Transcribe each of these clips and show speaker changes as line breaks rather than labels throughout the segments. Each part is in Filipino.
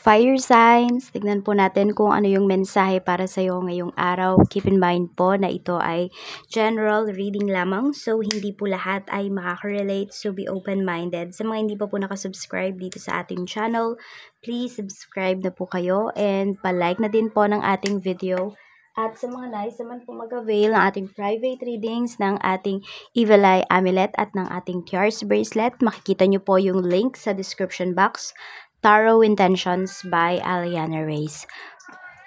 fire signs. Tignan po natin kung ano yung mensahe para sa iyo ngayong araw. Keep in mind po na ito ay general reading lamang. So, hindi po lahat ay makaka-relate. So, be open-minded. Sa mga hindi pa po nakasubscribe dito sa ating channel, please subscribe na po kayo and palike na din po ng ating video. At sa mga nais naman po mag-avail ng ating private readings ng ating Evil Eye Amulet at ng ating Tiar's Bracelet, makikita nyo po yung link sa description box Tarot Intentions by Aliana Reyes.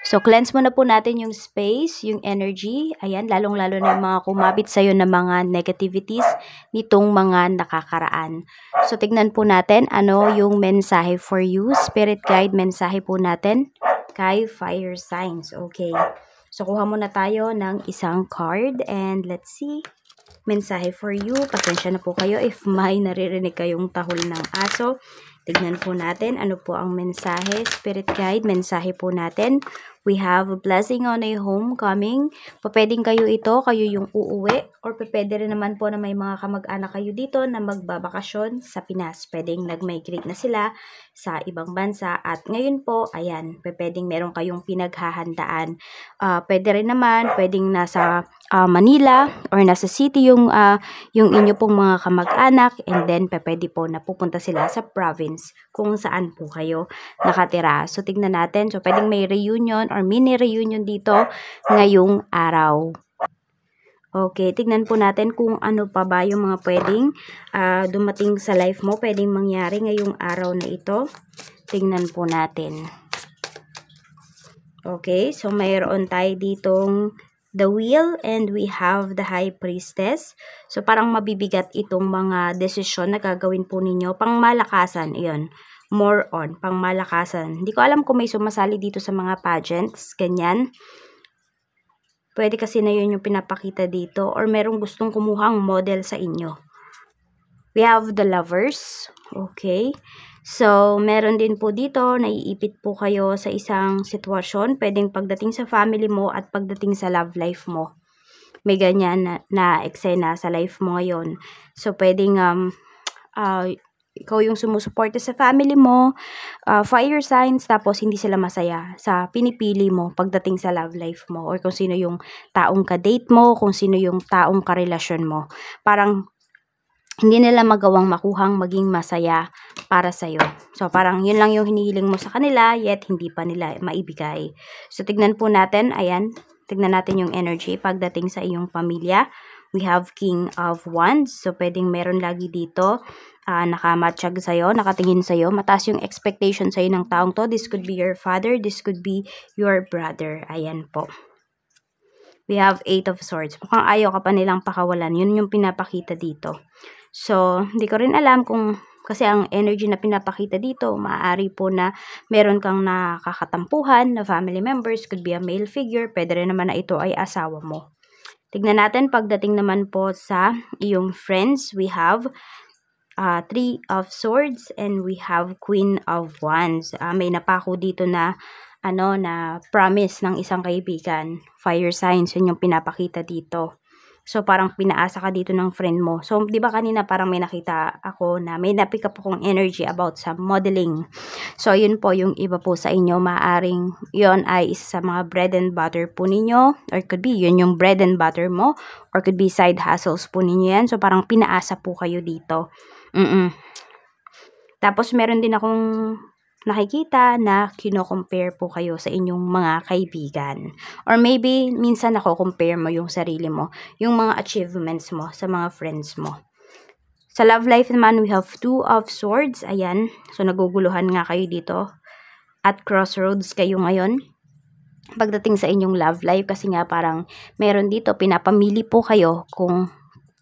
So, cleanse muna po natin yung space, yung energy. Ayan, lalong-lalo na yung mga kumapit sa'yo na mga negativities nitong mga nakakaraan. So, tignan po natin ano yung mensahe for you. Spirit guide, mensahe po natin kay fire signs. Okay. So, kuha muna tayo ng isang card and let's see mensahe for you. Pasensya na po kayo if may naririnig kayong tahol ng aso. Tignan po natin ano po ang mensahe. Spirit guide, mensahe po natin. We have a blessing on a homecoming. coming. kayo ito, kayo yung uuwi. Or pwede rin naman po na may mga kamag-anak kayo dito na magbabakasyon sa Pinas. Pwedeng nag-migrate na sila sa ibang bansa. At ngayon po, ayan, pwedeng meron kayong pinaghahandaan. Uh, pwede rin naman, pwedeng nasa uh, Manila or nasa city yung uh, yung inyo pong mga kamag-anak and then pwede po napupunta sila sa province kung saan po kayo nakatira. So tingnan natin. So pwedeng may reunion or mini reunion dito ngayong araw. Okay, tignan po natin kung ano pa ba yung mga pwedeng uh, dumating sa life mo, pwedeng mangyari ngayong araw na ito. Tignan po natin. Okay, so mayroon tayo ditong the wheel and we have the high priestess. So parang mabibigat itong mga desisyon na gagawin po ninyo pang malakasan. Iyon, more on, pang malakasan. Hindi ko alam kung may sumasali dito sa mga pageants, ganyan. Pwede kasi na yun yung pinapakita dito or merong gustong kumuhang model sa inyo. We have the lovers. Okay? So, meron din po dito, naiipit po kayo sa isang sitwasyon, pwedeng pagdating sa family mo at pagdating sa love life mo. May ganyan na, na eksena sa life mo ngayon. So, pwedeng um, uh, ikaw yung sumusuporta sa family mo, uh, fire signs, tapos hindi sila masaya sa pinipili mo pagdating sa love life mo or kung sino yung taong ka-date mo, kung sino yung taong karelasyon mo. Parang hindi nila magawang makuhang maging masaya para sa'yo. So, parang yun lang yung hinihiling mo sa kanila, yet hindi pa nila maibigay. So, tignan po natin, ayan, tignan natin yung energy pagdating sa iyong pamilya. We have King of Wands. So, pwedeng meron lagi dito uh, nakamatsyag sa'yo, nakatingin sa'yo. Mataas yung expectation sa'yo ng taong to. This could be your father, this could be your brother. Ayan po we have eight of swords. Mukhang ayaw ka pa nilang pakawalan. Yun yung pinapakita dito. So, hindi ko rin alam kung kasi ang energy na pinapakita dito, maaari po na meron kang nakakatampuhan na family members, could be a male figure, pwede rin naman na ito ay asawa mo. Tignan natin pagdating naman po sa iyong friends, we have uh, Three of Swords and we have Queen of Wands. Uh, may napako dito na ano na promise ng isang kaibigan. Fire signs, yun yung pinapakita dito. So, parang pinaasa ka dito ng friend mo. So, di ba kanina parang may nakita ako na may napick up akong energy about sa modeling. So, yun po yung iba po sa inyo. Maaring yon ay isa sa mga bread and butter po ninyo. Or could be yun yung bread and butter mo. Or could be side hustles po ninyo yan. So, parang pinaasa po kayo dito. Mm-mm. Tapos, meron din akong nakikita na kino-compare po kayo sa inyong mga kaibigan. Or maybe, minsan nako-compare mo yung sarili mo, yung mga achievements mo sa mga friends mo. Sa love life naman, we have two of swords. Ayan. So, naguguluhan nga kayo dito. At crossroads kayo ngayon. Pagdating sa inyong love life, kasi nga parang meron dito, pinapamili po kayo kung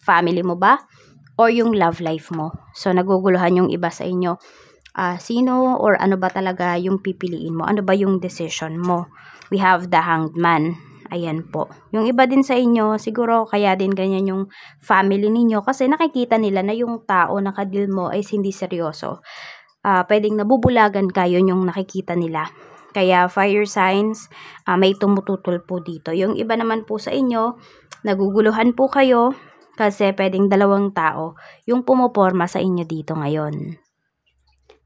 family mo ba or yung love life mo. So, naguguluhan yung iba sa inyo uh, sino or ano ba talaga yung pipiliin mo? Ano ba yung decision mo? We have the hanged man. Ayan po. Yung iba din sa inyo, siguro kaya din ganyan yung family ninyo kasi nakikita nila na yung tao na kadil mo ay hindi seryoso. Uh, pwedeng nabubulagan kayo yung nakikita nila. Kaya fire signs, uh, may tumututol po dito. Yung iba naman po sa inyo, naguguluhan po kayo kasi pwedeng dalawang tao yung pumoporma sa inyo dito ngayon.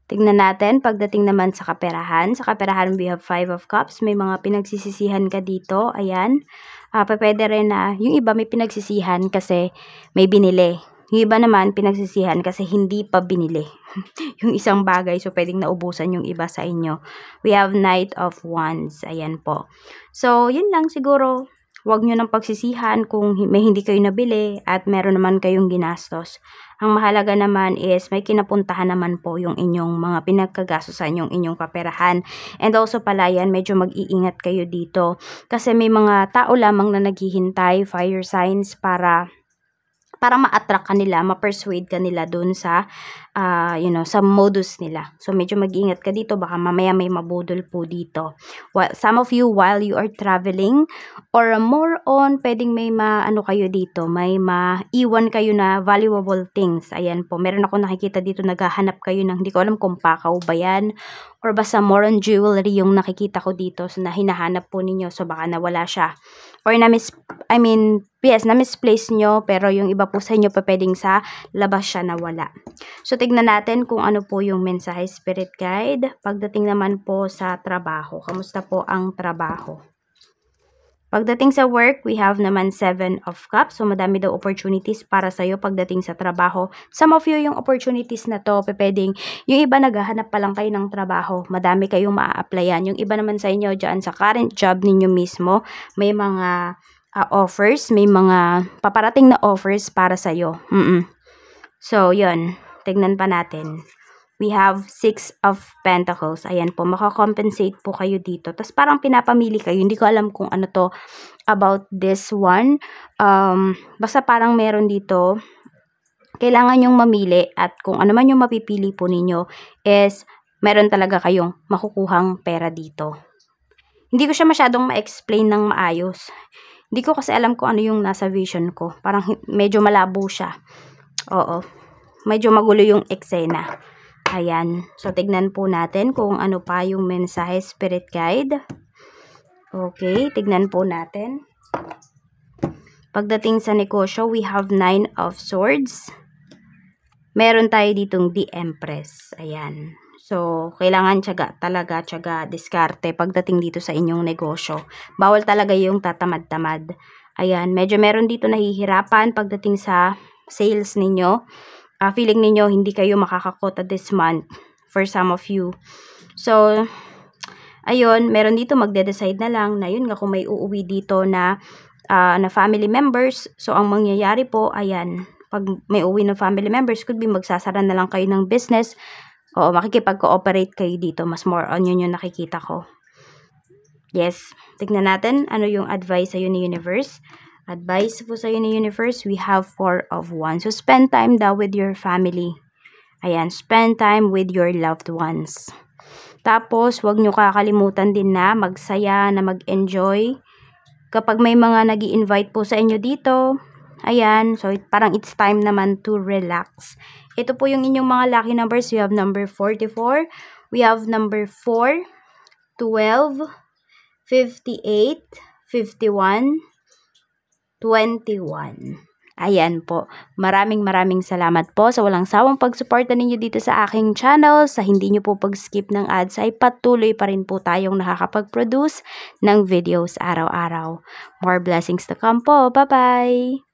Tignan natin, pagdating naman sa kaperahan. Sa kaperahan, we have 5 of cups. May mga pinagsisisihan ka dito. Ayan. Uh, pwede rin na, yung iba may pinagsisihan kasi may binili. Yung iba naman, pinagsisihan kasi hindi pa binili. yung isang bagay, so pwedeng naubusan yung iba sa inyo. We have Knight of Wands. Ayan po. So, yun lang siguro. Huwag nyo nang pagsisihan kung may hindi kayo nabili at meron naman kayong ginastos. Ang mahalaga naman is may kinapuntahan naman po yung inyong mga pinagkagastusan yung inyong kaperahan. And also pala yan, medyo mag-iingat kayo dito. Kasi may mga tao lamang na naghihintay, fire signs para para ma-attract kanila, ma-persuade kanila doon sa uh, you know, sa modus nila. So medyo mag-ingat ka dito baka mamaya may mabudol po dito. While, some of you while you are traveling or more on pwedeng may maano kayo dito, may maiwan kayo na valuable things. Ayan po, meron ako nakikita dito naghahanap kayo ng hindi ko alam kung pakaw ba yan or basta more on jewelry yung nakikita ko dito so, na hinahanap po ninyo. So, baka nawala siya. Or na-mis, I mean, yes, na-misplace nyo, pero yung iba po sa inyo pa pwedeng sa labas siya nawala. So, tignan natin kung ano po yung mensahe spirit guide. Pagdating naman po sa trabaho, kamusta po ang trabaho? Pagdating sa work, we have naman 7 of cups. So, madami daw opportunities para sa'yo pagdating sa trabaho. Some of you, yung opportunities na to, pwedeng yung iba naghahanap pa lang kayo ng trabaho. Madami kayong maa-applyan. Yung iba naman sa inyo, dyan sa current job ninyo mismo, may mga uh, offers, may mga paparating na offers para sa'yo. Mm -mm. So, yun. Tignan pa natin we have six of pentacles. Ayan po, makakompensate po kayo dito. Tapos parang pinapamili kayo. Hindi ko alam kung ano to about this one. Um, basta parang meron dito, kailangan yung mamili at kung ano man yung mapipili po ninyo is meron talaga kayong makukuhang pera dito. Hindi ko siya masyadong ma-explain ng maayos. Hindi ko kasi alam kung ano yung nasa vision ko. Parang medyo malabo siya. Oo. Medyo magulo yung eksena. Ayan. So, tignan po natin kung ano pa yung mensahe spirit guide. Okay, tignan po natin. Pagdating sa negosyo, we have nine of swords. Meron tayo ditong the empress. Ayan. So, kailangan tiyaga talaga, tiyaga, diskarte pagdating dito sa inyong negosyo. Bawal talaga yung tatamad-tamad. Ayan, medyo meron dito nahihirapan pagdating sa sales ninyo uh, feeling ninyo hindi kayo makakakota this month for some of you. So, ayun, meron dito magde-decide na lang na yun nga kung may uuwi dito na, uh, na family members. So, ang mangyayari po, ayan, pag may uwi ng family members, could be magsasara na lang kayo ng business. o makikipag-cooperate kayo dito. Mas more on yun yung nakikita ko. Yes, tignan natin ano yung advice sa'yo ni Universe. Advice po sa'yo ni universe, we have four of one. So, spend time daw with your family. Ayan, spend time with your loved ones. Tapos, wag nyo kakalimutan din na magsaya, na mag-enjoy. Kapag may mga nag invite po sa inyo dito, ayan, so it, parang it's time naman to relax. Ito po yung inyong mga lucky numbers. We have number 44, we have number 4, 12, 58, 51, 21. Ayan po. Maraming maraming salamat po sa walang sawang pagsuporta ninyo dito sa aking channel. Sa hindi nyo po pag-skip ng ads ay patuloy pa rin po tayong nakakapag-produce ng videos araw-araw. More blessings to come po. Bye-bye!